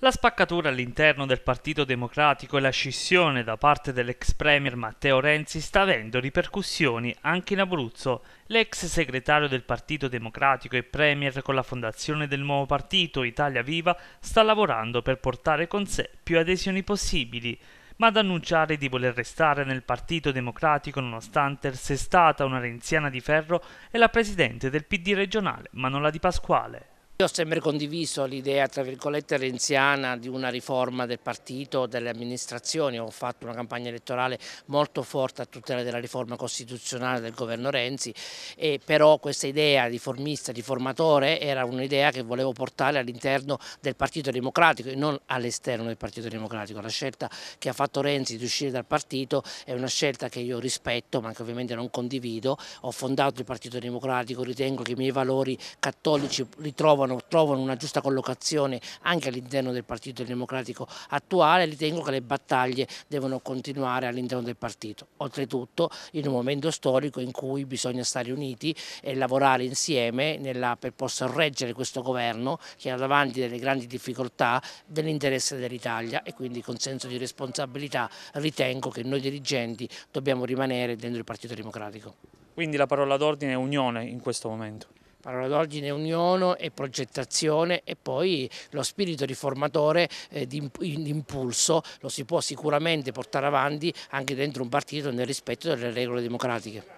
La spaccatura all'interno del Partito Democratico e la scissione da parte dell'ex premier Matteo Renzi sta avendo ripercussioni anche in Abruzzo. L'ex segretario del Partito Democratico e premier con la fondazione del nuovo partito Italia Viva sta lavorando per portare con sé più adesioni possibili ma ad annunciare di voler restare nel Partito Democratico nonostante sia stata una renziana di ferro e la presidente del PD regionale Manola Di Pasquale. Io ho sempre condiviso l'idea, tra virgolette, renziana di una riforma del partito, delle amministrazioni. Ho fatto una campagna elettorale molto forte a tutela della riforma costituzionale del governo Renzi, e però questa idea riformista, riformatore, era un'idea che volevo portare all'interno del Partito Democratico e non all'esterno del Partito Democratico. La scelta che ha fatto Renzi di uscire dal partito è una scelta che io rispetto, ma che ovviamente non condivido. Ho fondato il Partito Democratico, ritengo che i miei valori cattolici li ritrovano trovano, trovano una giusta collocazione anche all'interno del Partito Democratico attuale e ritengo che le battaglie devono continuare all'interno del partito. Oltretutto in un momento storico in cui bisogna stare uniti e lavorare insieme nella, per reggere questo governo che ha davanti delle grandi difficoltà dell'interesse dell'Italia e quindi con senso di responsabilità ritengo che noi dirigenti dobbiamo rimanere dentro il Partito Democratico. Quindi la parola d'ordine è unione in questo momento? parola d'ordine unione e progettazione e poi lo spirito riformatore eh, di impulso lo si può sicuramente portare avanti anche dentro un partito nel rispetto delle regole democratiche.